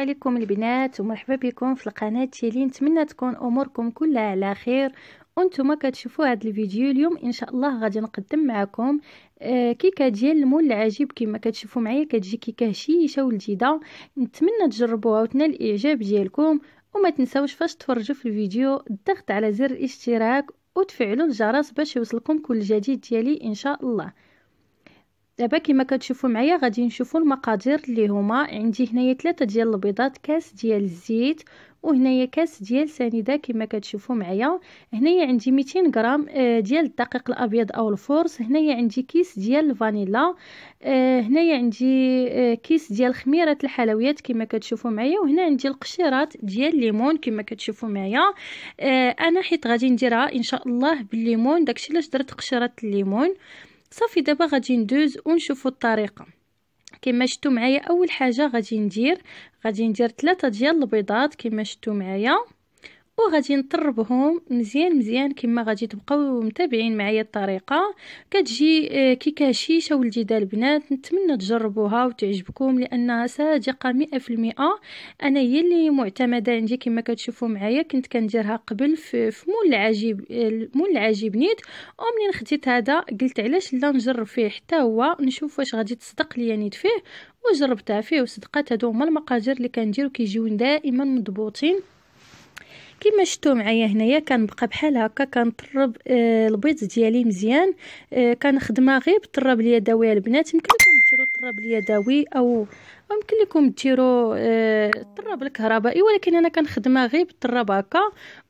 عليكم البنات ومرحبا بكم في القناة ديالي نتمنى تكون اموركم كلها على خير وانتم كتشوفوا هذا الفيديو اليوم ان شاء الله غادي نقدم معكم آه، كيكه ديال المول العجيب كما كتشوفوا معايا كتجي كيكه هشيشه ولذيذه نتمنى تجربوها وتنال الاعجاب ديالكم وما تنسوش فاش تفرجوا في الفيديو الضغط على زر الاشتراك وتفعلوا الجرس باش يوصلكم كل جديد ديالي ان شاء الله دابا كما كتشوفوا معايا غادي نشوفوا المقادير اللي هما عندي هنايا ثلاثه ديال البيضات كاس ديال الزيت وهنايا كاس ديال سنيده كما كتشوفوا معايا هنايا عندي 200 غرام آه، ديال الدقيق الابيض او الفورس هنايا عندي كيس ديال الفانيلا آه، هنايا عندي آه، كيس ديال خميره الحلويات كما كتشوفوا معايا وهنا عندي القشيرات ديال الليمون كما كتشوفوا معايا انا حيت غادي نديرها ان شاء الله بالليمون داكشي علاش درت قشيرات الليمون صافي دابا غادي ندوز ونشوفوا الطريقه كما شفتوا معايا اول حاجه غادي ندير غادي ندير ثلاثه ديال البيضات كما شفتوا معايا وغادي نطربهم مزيان مزيان كما غادي تبقاو متابعين معايا الطريقه كتجي آه، كيكه شيشه ولدي البنات نتمنى تجربوها وتعجبكم لانها صادقه 100% انا هي اللي معتمده عندي كما كتشوفوا معايا كنت كنديرها قبل في مول العجيب مول العجيب نيت ومنين خديت هذا قلت علاش لا نجرب فيه حتى هو نشوف واش غادي تصدق ليا نيت فيه وجربتها فيه وصدقات هادو هما المقادير اللي كنديرو كيجيو دائما مضبوطين كيما شفتوا معايا هنايا كنبقى بحال هكا كنطرب آه، البيض ديالي مزيان آه كنخدمها غير بالطراب اليدوي البنات يمكن لكم ديروا الطراب اليدوي او يمكن لكم ديروا آه الطراب الكهربائي ولكن انا كنخدمها غير بالطراب هكا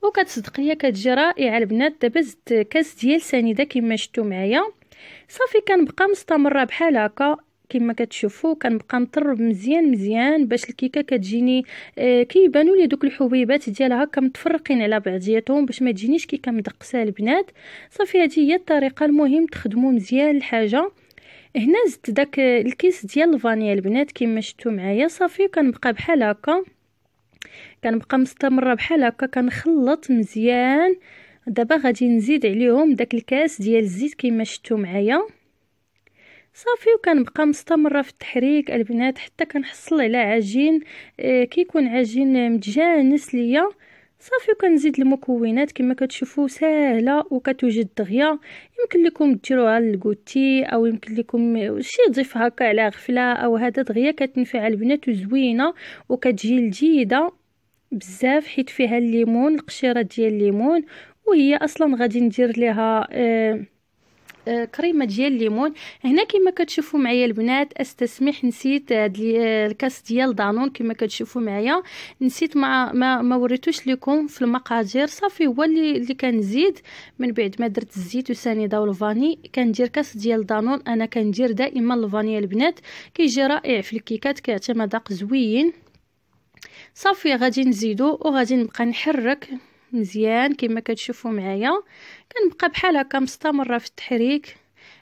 وكتصدق ليا كتجي رائعه البنات دابا زدت كاس ديال سنيده كيما شفتوا معايا صافي كنبقى مستمره بحال هكا كما كتشوفوا كنبقى نطرب مزيان مزيان باش الكيكه كتجيني آه، كيبانوا لي دوك الحبيبات ديالها كمتفرقين على بعضياتهم باش ما تجينيش كيكه مدقسه البنات صافي هذه هي الطريقه المهم تخدموا مزيان الحاجه هنا زدت داك الكيس ديال الفانيا البنات كما شفتوا معايا صافي كنبقى بحال هكا كنبقى مستمره بحال هكا كنخلط مزيان دابا غادي نزيد عليهم داك الكاس ديال الزيت كما شفتوا معايا صافي بقى مستمره في التحريك البنات حتى كنحصل على عجين آه، كيكون عجين متجانس ليا صافي وكنزيد المكونات كما كتشوفوا سهله وكتوجد دغيا يمكن لكم ديروها للكوتي او يمكن لكم شي تضيف هكا على غفله او هذا دغيا كتنفع البنات وزوينه وكتجي لذيذه بزاف حيت فيها الليمون القشيره ديال الليمون وهي اصلا غادي ندير ليها آه كريمه ديال الليمون هنا كما كتشوفوا معايا البنات استسمح نسيت هاد الكاس ديال دانون كما كتشوفوا معايا نسيت ما ما, ما وريتوش لكم في المقادير صافي هو اللي اللي كنزيد من بعد ما درت الزيت والسنيده والفاني كندير كاس ديال دانون انا كندير دائما الفانيا البنات كيجي رائع في الكيكات كيعطي مذاق زوين صافي غادي نزيدو وغادي نبقى نحرك مزيان كما كتشوفوا معايا كنبقى بحال هكا مستمره في التحريك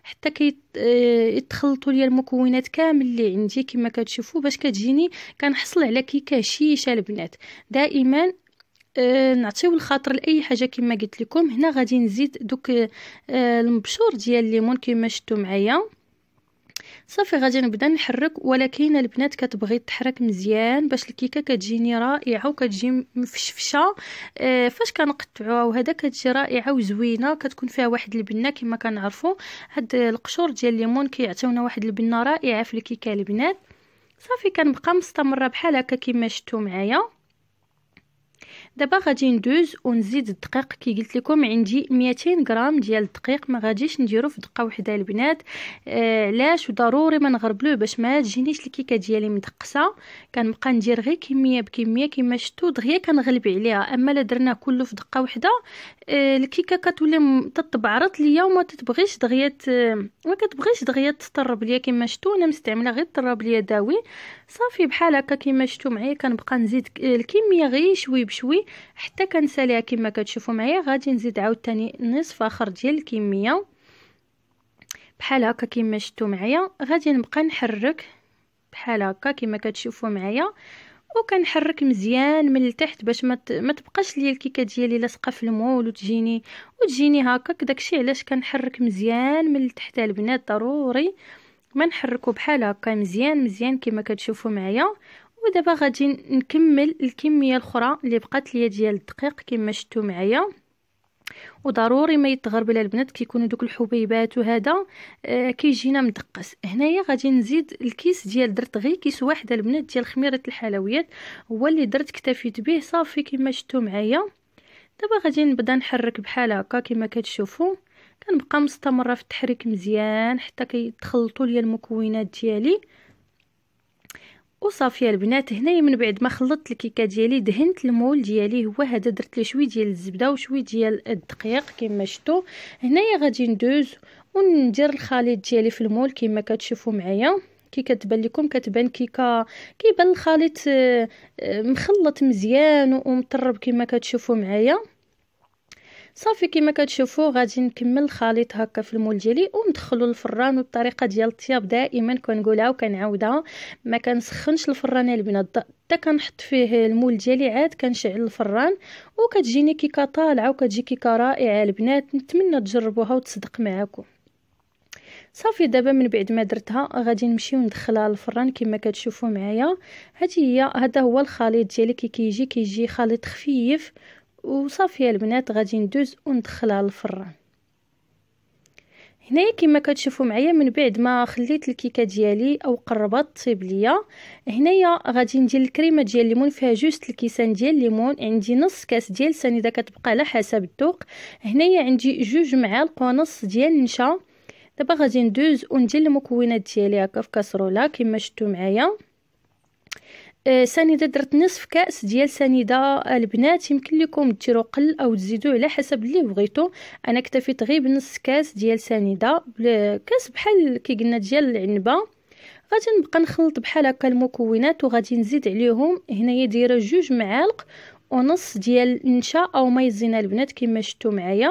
حتى كيتخلطوا آه، ليا المكونات كامل اللي عندي كما كتشوفوا باش كتجيني كنحصل على كيكه شيشه البنات دائما آه، نعطيو الخاطر لاي حاجه كما قلت لكم هنا غادي نزيد دوك آه، المبشور ديال الليمون كما شفتوا معايا صافي غادي نبدا نحرك ولكن البنات كتبغي تحرك مزيان باش الكيكه كتجيني رائعه وكتجي مفشفشه آه، فاش كنقطعوها وهذا كتجي رائعه وزوينه كتكون فيها واحد البنه كما كنعرفوا هاد القشور ديال الليمون كيعطيونا واحد البنه رائعه في الكيكه البنات صافي كنبقى مستمره بحال هكا كما شفتوا معايا دابا غادي ندوز ونزيد الدقيق كي قلت لكم عندي 200 غرام ديال الدقيق ما غاديش نديرو في دقه وحده البنات علاش آه وضروري ما نغربلوه باش ما تجينيش الكيكه ديالي مدقسه كنبقى ندير غير كميه بكميه كما شفتوا دغيا كنغلب عليها اما الا درنا كله في دقه وحده آه الكيكه كتولي تتبعرط ليا وما تتبغيش دغيا ما كتبغيش دغيا تطرب ليا كما شفتوا انا مستعمله غير طراب ليا داوي صافي بحال هكا كيما شفتوا معايا كنبقى نزيد آه، الكميه غير شوي بشوي حتى كنساليها كما كتشوفوا معايا غادي نزيد عاوتاني نصف اخر ديال الكميه بحال هكا كما شفتوا معايا غادي نبقى نحرك بحال هكا كما كتشوفوا معايا وكنحرك مزيان من التحت باش ما ما تبقاش ليا الكيكه ديالي لاصقه في المول وتجيني وتجيني هكاك داكشي علاش كنحرك مزيان من التحت البنات ضروري ما نحركو بحال هكا مزيان مزيان كما كتشوفوا معايا ودابا غادي نكمل الكميه الاخرى اللي بقات ليا ديال الدقيق كما شفتوا معايا وضروري ما يتغرب على البنات كيكونوا دوك الحبيبات وهذا آه كيجينا مدقس هنايا غادي نزيد الكيس ديال درت غير كيس واحد البنات ديال خميره الحلويات هو اللي درت اكتفيت به صافي كما شفتوا معايا دابا غادي نبدا نحرك بحال هكا كما كتشوفوا كنبقى مستمره في التحريك مزيان حتى كيتخلطوا ليا المكونات ديالي وصافي البنات هنايا من بعد ما خلطت الكيكه ديالي دهنت المول ديالي هو هذا درت ليه شويه ديال الزبده وشويه ديال الدقيق كما شفتوا هنايا غادي ندوز وندير الخليط ديالي في المول كما كتشوفوا معايا كي كتبان لكم كتبان كيكه كيبان الخليط آه، مخلط مزيان ومطرب كما كتشوفوا معايا صافي كما كتشوفوا غادي نكمل الخليط هكا في المول ديالي وندخلو الفران والطريقه ديال الطياب دائما كنقولها وكنعاودها ما كنسخنش الفران البنات حتى كنحط فيه المول ديالي عاد كنشعل الفران وكتجيني كيكه طالعه وكتجي كيكه رائعه البنات نتمنى تجربوها وتصدق معاكم صافي دابا من بعد ما درتها غادي نمشي وندخلها للفران كما كتشوفوا معايا هذه هي هذا هو الخليط ديالي كي كيجي كيجي خليط خفيف وصافي يا البنات غادي ندوز وندخلها للفران هنايا كما كتشوفوا معايا من بعد ما خليت الكيكه ديالي او قربت تطيب ليا هنايا غادي ندير الكريمه ديال الليمون فيها جوست الكيسان ديال الليمون عندي نص كاس ديال سنيده كتبقى على حسب الذوق هنايا عندي جوج معالق ونص ديال النشا دابا غادي ندوز وندير المكونات ديالي هكا في كاسرولا كما شفتوا معايا آه، سنيده درت نصف كاس ديال سنيده البنات يمكن لكم ديروا قل او تزيدوا على حسب اللي بغيتو انا اكتفيت غير بنص كاس ديال سنيده كاس بحال كي قلنا ديال العنبه غادي نبقى نخلط بحال هكا المكونات وغادي نزيد عليهم هنايا دايره جوج معالق ونص ديال النشا او مايزينا البنات كما شفتوا معايا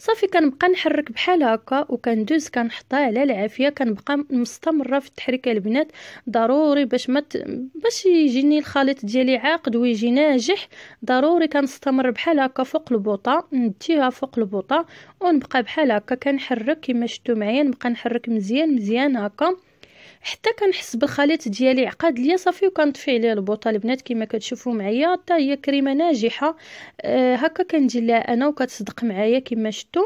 صافي كنبقى نحرك بحال هكا وكندوز كنحطها على العافيه كنبقى مستمره في التحريك البنات ضروري باش ما مت... باش يجيني الخليط ديالي عاقد ويجي ناجح ضروري كنستمر بحال هكا فوق البوطه نديها فوق البوطه ونبقى بحال هكا كنحرك كما شفتوا معايا نبقى نحرك مزيان مزيان هكا حتى كنحس بالخليط ديالي عقاد ليا صافي وكنطفي عليه البوطه البنات كما كتشوفوا معايا حتى هي كريمه ناجحه آه، هكا كندير لها انا وكتصدق معايا كما شفتوا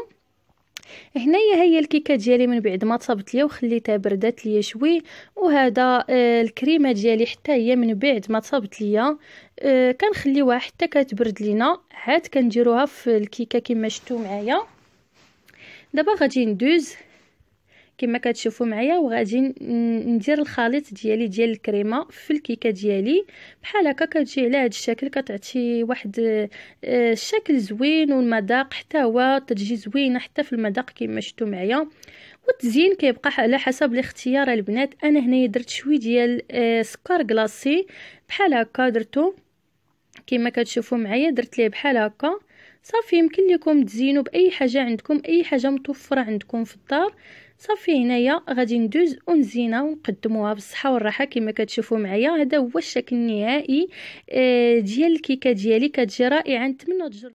هنايا هي الكيكه ديالي من بعد ما طابت ليا وخليتها بردات ليا شوي وهذا آه الكريمه ديالي حتى هي من بعد ما طابت ليا آه كنخليوها حتى كتبرد لينا عاد كنديروها في الكيكه كما شفتوا معايا دابا غادي ندوز كما كتشوفوا معايا وغادي ندير الخليط ديالي ديال الكريمه في الكيكه ديالي بحال هكا كتجي على هذا الشكل كتعطي واحد آه، الشكل زوين والمذاق حتى هو تجي زوينه حتى في المذاق كما شفتوا معايا والتزيين كيبقى على حسب الاختيار البنات انا هنايا درت شويه ديال آه، سكر كلاصي بحال هكا درتو كما كتشوفوا معايا درت ليه بحال هكا صافي يمكن لكم تزينوا باي حاجه عندكم اي حاجه متوفره عندكم في الدار صافي هنايا غادي ندوز ونزينه ونقدموها بالصحه والراحه كما كتشوفوا معايا هذا هو الشكل النهائي آه، ديال الكيكه ديالي كتجي رائعه نتمنى تجربوا